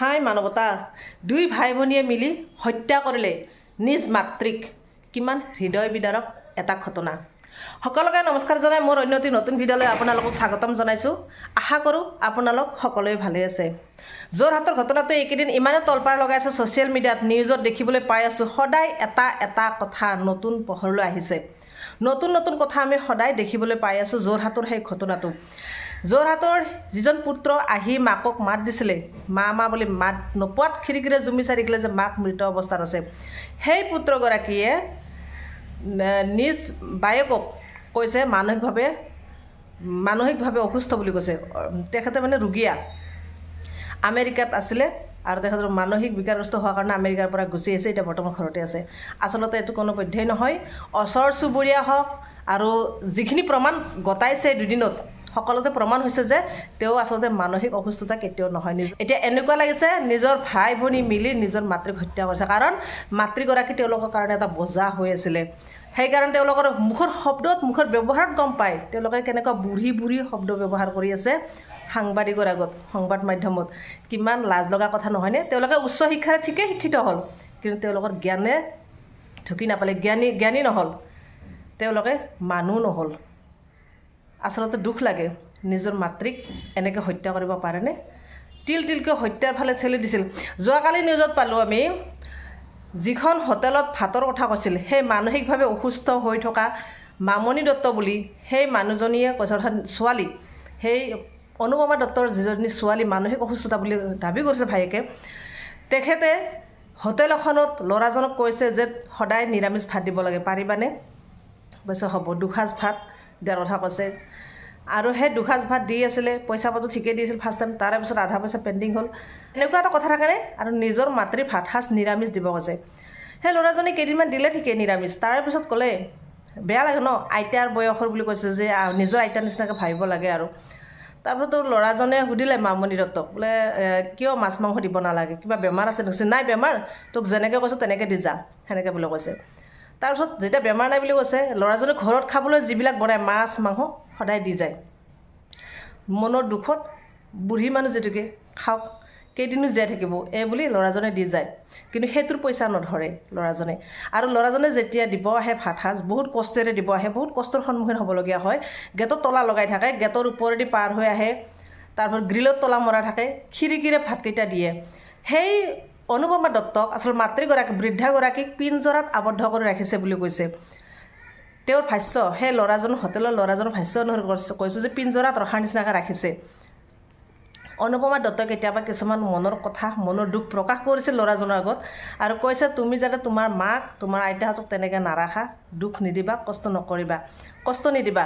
হাই মানৱতা দুই ভাই ভনীয়ে মিলি হত্যা কৰিলে নিজ মাতৃক কিমান হৃদয় বিদাৰক এটা ঘটনা সকলোকে নমস্কাৰ জনাই মোৰ অন্য এটি নতুন ভিডিঅ'লৈ আপোনালোকক স্বাগতম জনাইছোঁ আশা কৰোঁ আপোনালোক সকলোৱে ভালেই আছে যোৰহাটৰ ঘটনাটো এইকেইদিন ইমানে তলপাৰ লগাইছে ছ'চিয়েল মিডিয়াত নিউজত দেখিবলৈ পাই আছোঁ সদায় এটা এটা কথা নতুন পোহৰলৈ আহিছে নতুন নতুন কথা আমি সদায় দেখিবলৈ পাই আছোঁ যোৰহাটৰ সেই ঘটনাটো যোৰহাটৰ যিজন পুত্ৰ আহি মাকক মাত দিছিলে মা মা বুলি মাত নোপোৱাত খিৰিকিৰে জুমি চাই চাৰিকলে যে মাক মৃত অৱস্থাত আছে সেই পুত্ৰগৰাকীয়ে নিজ বায়েকক কৈছে মানসিকভাৱে মানসিকভাৱে অসুস্থ বুলি কৈছে তেখেতে মানে ৰুগীয়া আমেৰিকাত আছিলে আৰু তেখেতৰ মানসিক বিকাৰগ্ৰস্ত হোৱাৰ কাৰণে আমেৰিকাৰ পৰা গুচি আহিছে এতিয়া বৰ্তমান ঘৰতে আছে আচলতে এইটো কোনো পধ্যেই নহয় ওচৰ চুবুৰীয়া হওক আৰু যিখিনি প্ৰমাণ গতাইছে দুদিনত সকলোতে প্ৰমাণ হৈছে যে তেওঁ আচলতে মানসিক অসুস্থতা কেতিয়াও নহয় নিজ এতিয়া এনেকুৱা লাগিছে নিজৰ ভাই ভনী মিলি নিজৰ মাতৃক হত্যা কৰিছে কাৰণ মাতৃগৰাকী তেওঁলোকৰ কাৰণে এটা বজা হৈ আছিলে সেইকাৰণে তেওঁলোকৰ মুখৰ শব্দত মুখৰ ব্যৱহাৰত গম পায় তেওঁলোকে কেনেকুৱা বুঢ়ী বুঢ়ী শব্দ ব্যৱহাৰ কৰি আছে সাংবাদিকৰ আগত সংবাদ মাধ্যমত কিমান লাজ লগা কথা নহয়নে তেওঁলোকে উচ্চ শিক্ষাৰে ঠিকেই শিক্ষিত হ'ল কিন্তু তেওঁলোকৰ জ্ঞানে ঢুকি নাপালে জ্ঞানী জ্ঞানী নহ'ল তেওঁলোকে মানুহ নহ'ল আচলতে দুখ লাগে নিজৰ মাতৃক এনেকৈ হত্যা কৰিব পাৰেনে তিল তিলকৈ হত্যাৰ ফালে ঠেলি দিছিল যোৱাকালি নিউজত পালোঁ আমি যিখন হোটেলত ভাতৰ কথা কৈছিল সেই মানসিকভাৱে অসুস্থ হৈ থকা মামণি দত্ত বুলি সেই মানুহজনীয়ে কৈছে অৰ্থাৎ ছোৱালী সেই অনুপমা দত্তৰ যিজনী ছোৱালী মানসিক অসুস্থতা বুলি দাবী কৰিছে ভায়েকে তেখেতে হোটেল এখনত ল'ৰাজনক কৈছে যে সদায় নিৰামিষ ভাত দিব লাগে পাৰিবানে কৈছে হ'ব দুসাঁজ ভাত ডেৰশ কৈছে আৰু সেই দুসাঁজ ভাত দি আছিলে পইচা পাতো ঠিকে দিছিল ফাৰ্ষ্ট টাইম তাৰে পিছত আধা পইচা পেণ্ডিং হ'ল এনেকুৱা এটা কথা থাকে আৰু নিজৰ মাতৃ ভাতসাজ নিৰামিষ দিব কৈছে সেই ল'ৰাজনে কেইদিনমান দিলে ঠিকে নিৰামিষ তাৰে পিছত ক'লে বেয়া লাগে ন আইতাৰ বয়সৰ বুলি কৈছে যে নিজৰ আইতাৰ নিচিনাকৈ ভাবিব লাগে আৰু তাৰপিছত তাৰপিছততো ল'ৰাজনে সুধিলে মামণি দত্তক বোলে কিয় মাছ মাংস দিব নালাগে কিবা বেমাৰ আছে নাই বেমাৰ তোক যেনেকৈ কৈছোঁ তেনেকৈ দি যা সেনেকৈ বোলে কৈছে তাৰপিছত যেতিয়া বেমাৰ নাই বুলি কৈছে ল'ৰাজনে ঘৰত খাবলৈ যিবিলাক বনায় মাছ মাংস সদায় দি যায় মনৰ দুখত বুঢ়ী মানুহ যিটোকে খাওক কেইদিনো জীয়াই থাকিব এই বুলি ল'ৰাজনে দি যায় কিন্তু সেইটোৰ পইচা নধৰে ল'ৰাজনে আৰু ল'ৰাজনে যেতিয়া দিব আহে ভাতসাজ বহুত কষ্টেৰে দিব আহে বহুত কষ্টৰ সন্মুখীন হ'বলগীয়া হয় গেটত তলা লগাই থাকে গেটৰ ওপৰেদি পাৰ হৈ আহে তাৰপিছত গ্ৰিলত তলা মৰা থাকে খিৰিকিৰে ভাতকেইটা দিয়ে সেই অনুপমা দত্তক আচলতে মাতৃগৰাকী বৃদ্ধাগৰাকীক পিঞ্জৰাত আবদ্ধ কৰি ৰাখিছে বুলি কৈছে তেওঁৰ ভাষ্য সেই ল'ৰাজন হোটেলৰ ল'ৰাজনৰ ভাষ্য অনুসৰি কৈছে কৈছোঁ যে পিঞ্জৰাত ৰখাৰ নিচিনাকৈ ৰাখিছে অনুপমা দত্ত কেতিয়াবা কিছুমান মনৰ কথা মনৰ দুখ প্ৰকাশ কৰিছিল ল'ৰাজনৰ আগত আৰু কৈছে তুমি যাতে তোমাৰ মাক তোমাৰ আইতাহঁতক তেনেকৈ নাৰাখা দুখ নিদিবা কষ্ট নকৰিবা কষ্ট নিদিবা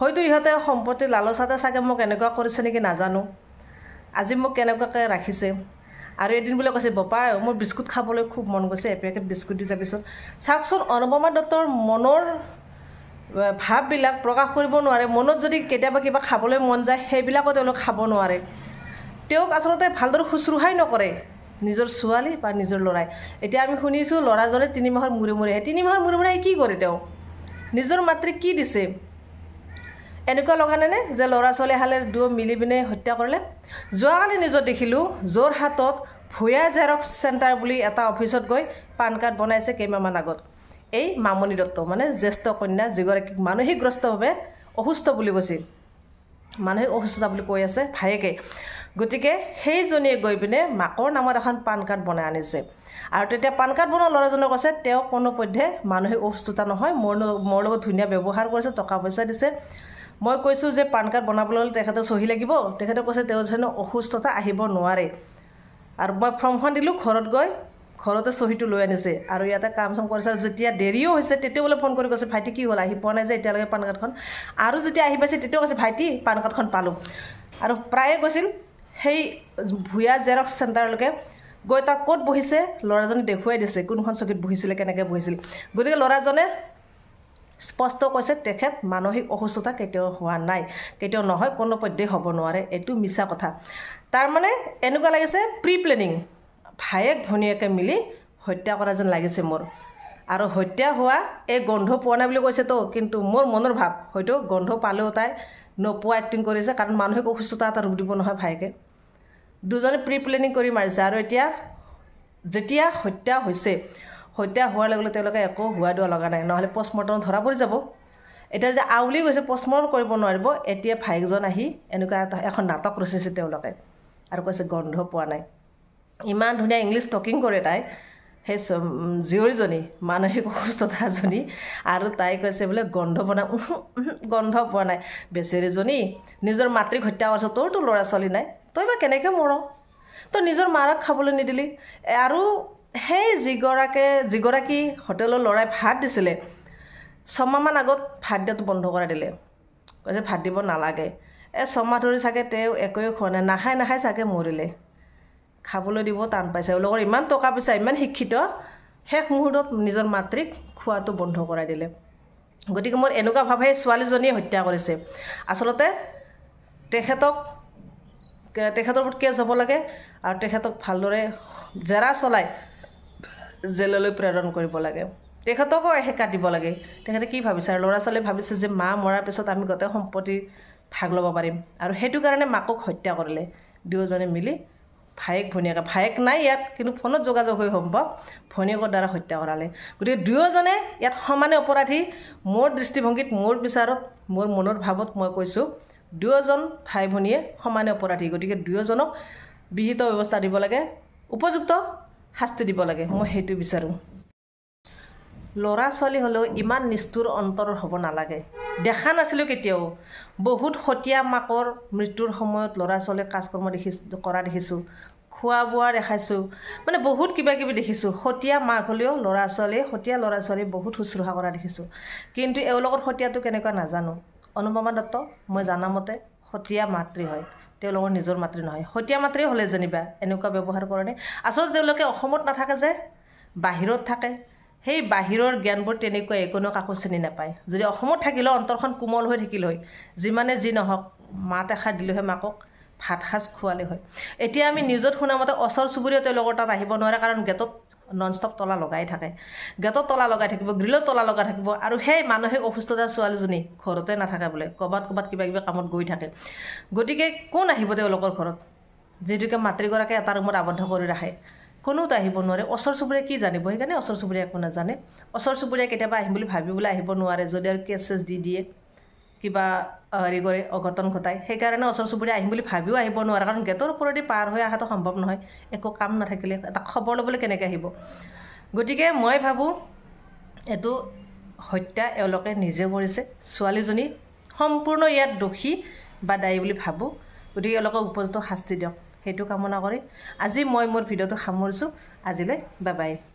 হয়তো ইহঁতে সম্পত্তি লালচাতে চাগে মোক এনেকুৱা কৰিছে নেকি নাজানো আজি মোক কেনেকুৱাকৈ ৰাখিছে আৰু এদিন বোলে কৈছে বপা মোৰ বিস্কুট খাবলৈ খুব মন গৈছে এপেকেট বিস্কুট দি যাবিচোন চাওকচোন অনুপমা দত্তৰ মনৰ ভাৱবিলাক প্ৰকাশ কৰিব নোৱাৰে মনত যদি কেতিয়াবা কিবা খাবলৈ মন যায় সেইবিলাকো তেওঁলোক খাব নোৱাৰে তেওঁক আচলতে ভালদৰে শুশ্ৰূষাই নকৰে নিজৰ ছোৱালী বা নিজৰ ল'ৰাই এতিয়া আমি শুনিছোঁ ল'ৰাজনে তিনিমাহৰ মূৰে মূৰে আহে তিনিমাহৰ মূৰে মূৰে আহি কি কৰে তেওঁ নিজৰ মাতৃক কি দিছে এনেকুৱা লগা নাইনে যে ল'ৰা ছোৱালী হালে দুয়ো মিলি পিনে হত্যা কৰিলে যোৱাকালি নিজৰ দেখিলোঁ যোৰ হাতত ভূঞা জেৰক্স চেণ্টাৰ বুলি এটা অফিচত গৈ পান কাৰ্ড বনাইছে কেইমাহমান আগত এই মামনি দত্ত মানে জ্যেষ্ঠ কন্যা যিগৰাকীক মানসিকগ্ৰস্তভাৱে অসুস্থ বুলি কৈছিল মানসিক অসুস্থতা বুলি কৈ আছে ভায়েকে গতিকে সেইজনীয়ে গৈ পিনে মাকৰ নামত এখন পান কাৰ্ড বনাই আনিছে আৰু তেতিয়া পান কাৰ্ড বনোৱা ল'ৰাজনে কৈছে তেওঁ কোনোপধ্যে মানসিক অসুস্থতা নহয় মোৰ মোৰ লগত ধুনীয়া ব্যৱহাৰ কৰিছে টকা পইচা দিছে মই কৈছোঁ যে পান কাৰ্ড বনাবলৈ হ'লে তেখেতে চহী লাগিব তেখেতে কৈছে তেওঁ যেন অসুস্থতা আহিব নোৱাৰে আৰু মই ফৰ্মখন দিলোঁ ঘৰত গৈ ঘৰতে চহীটো লৈ আনিছে আৰু ইয়াতে কাম চাম কৰিছে আৰু যেতিয়া দেৰিও হৈছে তেতিয়াও বোলে ফোন কৰি কৈছে ভাইটি কি হ'ল আহি পোৱা নাই যে এতিয়ালৈকে পান কাৰ্ডখন আৰু যেতিয়া আহি পাইছে তেতিয়াও কৈছে ভাইটি পান কাৰ্ডখন পালোঁ আৰু প্ৰায়ে কৈছিল সেই ভূঞা জেৰক্স চেণ্টাৰলৈকে গৈ তাক ক'ত বহিছে ল'ৰাজনে দেখুৱাই দিছে কোনখন চকীত বহিছিলে কেনেকৈ বহিছিল গতিকে ল'ৰাজনে স্পষ্ট কৈছে তেখেত মানসিক অসুস্থতা কেতিয়াও হোৱা নাই কেতিয়াও নহয় কোনো কোনোপধ্যেই হ'ব নোৱাৰে এইটো মিছা কথা তাৰমানে এনেকুৱা লাগিছে প্ৰি প্লেনিং ভায়েক ভনীয়েকে মিলি হত্যা কৰা যেন লাগিছে মোৰ আৰু হত্যা হোৱা এই গোন্ধ পোৱা নাই বুলি কৈছেতো কিন্তু মোৰ মনৰ ভাৱ হয়তো গোন্ধ পালেও তাই নোপোৱা এক্টিং কৰিছে কাৰণ মানসিক অসুস্থতা এটা ৰূপ দিব নহয় ভায়েকে দুজনে প্ৰি প্লেনিং কৰি মাৰিছে আৰু এতিয়া যেতিয়া হত্যা হৈছে হত্যা হোৱাৰ লগে লগে তেওঁলোকে একো হোৱা দিয়া লগা নাই নহ'লে পষ্টমৰ্টম ধৰা পৰি যাব এতিয়া যে আউলি গৈছে পষ্টমৰ্টম কৰিব নোৱাৰিব এতিয়া ভায়েকজন আহি এনেকুৱা এটা এখন নাটক ৰচিছে তেওঁলোকে আৰু কৈছে গন্ধ পোৱা নাই ইমান ধুনীয়া ইংলিছ টকিং কৰে তাই সেই জীয়ৰীজনী মানসিক অসুস্থতাজনী আৰু তাই কৈছে বোলে গন্ধ পোৱা নাই গন্ধ পোৱা নাই বেচেৰীজনী নিজৰ মাতৃক হত্যা কৰিছ তোৰতো ল'ৰা ছোৱালী নাই তই বা কেনেকৈ মৰ তই নিজৰ মাৰাক খাবলৈ নিদিলি আৰু সেই যিগৰাকীয়ে যিগৰাকী হোটেলৰ ল'ৰাই ভাত দিছিলে ছমাহমান আগত ভাত দিয়াটো বন্ধ কৰাই দিলে কৈছে ভাত দিব নালাগে এ ছমাহ ধৰি চাগে তেওঁ একোৱে খোৱা নাই নাখাই নাখায় চাগে মৰিলে খাবলৈ দিব টান পাইছে লগৰ ইমান টকা পইচা ইমান শিক্ষিত শেষ মুহূৰ্তত নিজৰ মাতৃক খোৱাটো বন্ধ কৰাই দিলে গতিকে মোৰ এনেকুৱা ভাৱে ছোৱালীজনীয়ে হত্যা কৰিছে আচলতে তেখেতক তেখেতৰ ওপৰত কেছ হ'ব লাগে আৰু তেখেতক ভালদৰে জেৰা চলাই জেললৈ প্ৰেৰণ কৰিব লাগে তেখেতকো সেকা দিব লাগে তেখেতে কি ভাবিছে আৰু ল'ৰা ছোৱালীয়ে ভাবিছে যে মা মৰাৰ পিছত আমি গোটেই সম্পত্তি ভাগ ল'ব পাৰিম আৰু সেইটো কাৰণে মাকক হত্যা কৰিলে দুয়োজনে মিলি ভায়েক ভনীয়েকে ভায়েক নাই ইয়াত কিন্তু ফোনত যোগাযোগ হৈ সম্ভৱ ভনীয়েকৰ দ্বাৰা হত্যা কৰালে গতিকে দুয়োজনে ইয়াত সমানে অপৰাধী মোৰ দৃষ্টিভংগীত মোৰ বিচাৰত মোৰ মনৰ ভাৱত মই কৈছোঁ দুয়োজন ভাই ভনীয়ে সমানে অপৰাধী গতিকে দুয়োজনক বিহিত ব্যৱস্থা দিব লাগে উপযুক্ত শাস্তি দিব লাগে মই সেইটো বিচাৰোঁ ল'ৰা ছোৱালী হ'লেও ইমান নিষ্ঠুৰ অন্তৰ হ'ব নালাগে দেখা নাছিলোঁ কেতিয়াও বহুত সতীয়া মাকৰ মৃত্যুৰ সময়ত ল'ৰা ছোৱালীয়ে কাজকৰ্ম দেখি কৰা দেখিছোঁ খোৱা বোৱা দেখাইছোঁ মানে বহুত কিবা কিবি দেখিছোঁ সতীয়া মাক হ'লেও ল'ৰা ছোৱালীয়ে সতীয়া ল'ৰা ছোৱালীয়ে বহুত শুশ্ৰূষা কৰা দেখিছোঁ কিন্তু এওঁলোকৰ সতীয়াটো কেনেকুৱা নাজানো অনুপমা দত্ত মই জনা মতে সতীয়া মাতৃ হয় তেওঁলোকৰ নিজৰ মাতৃ নহয় সতীয়া মাতৃ হ'লে যেনিবা এনেকুৱা ব্যৱহাৰ কৰেনে আচলতে তেওঁলোকে অসমত নাথাকে যে বাহিৰত থাকে সেই বাহিৰৰ জ্ঞানবোৰ তেনেকুৱাই কোনো কাকো চিনি নাপায় যদি অসমত থাকিলেও অন্তৰখন কোমল হৈ থাকিলে হয় যিমানে যি নহওক মাত এষাৰ দিলেহে মাকক ভাত ভাতসাজ খোৱালে হয় এতিয়া আমি নিউজত শুনা মতে ওচৰ চুবুৰীয়া তেওঁলোকৰ তাত আহিব নোৱাৰে কাৰণ গেটত নন ষ্টপ তলা লগাই থাকে গেটত তলা লগাই থাকিব গ্ৰীলত তলা লগাই থাকিব আৰু সেই মানসিক অসুস্থতা ছোৱালীজনী ঘৰতে নাথাকে বোলে ক'ৰবাত ক'ৰবাত কিবা কিবি কামত গৈ থাকে গতিকে কোন আহিব তেওঁলোকৰ ঘৰত যিহেতুকে মাতৃগৰাকীয়ে এটা ৰুমত আৱদ্ধ কৰি ৰাখে কোনোতো আহিব নোৱাৰে ওচৰ চুবুৰীয়া কি জানিব সেইকাৰণে ওচৰ চুবুৰীয়া একো নাজানে ওচৰ চুবুৰীয়া কেতিয়াবা আহিম বুলি ভাবিবলৈ আহিব নোৱাৰে যদি আৰু কেছ চেছ দি দিয়ে কিবা হেৰি কৰে অঘটন ঘটায় সেইকাৰণে ওচৰ চুবুৰীয়া আহিম বুলি ভাবিও আহিব নোৱাৰে কাৰণ গেটৰ ওপৰেদি পাৰ হৈ অহাটো সম্ভৱ নহয় একো কাম নাথাকিলে এটা খবৰ ল'বলৈ কেনেকৈ আহিব গতিকে মই ভাবোঁ এইটো হত্যা এওঁলোকে নিজে কৰিছে ছোৱালীজনী সম্পূৰ্ণ ইয়াত দোষী বা দায়ী বুলি ভাবোঁ গতিকে এওঁলোকক উপযুক্ত শাস্তি দিয়ক সেইটো কামনা কৰি আজি মই মোৰ ভিডিঅ'টো সামৰিছোঁ আজিলৈ বাই বাই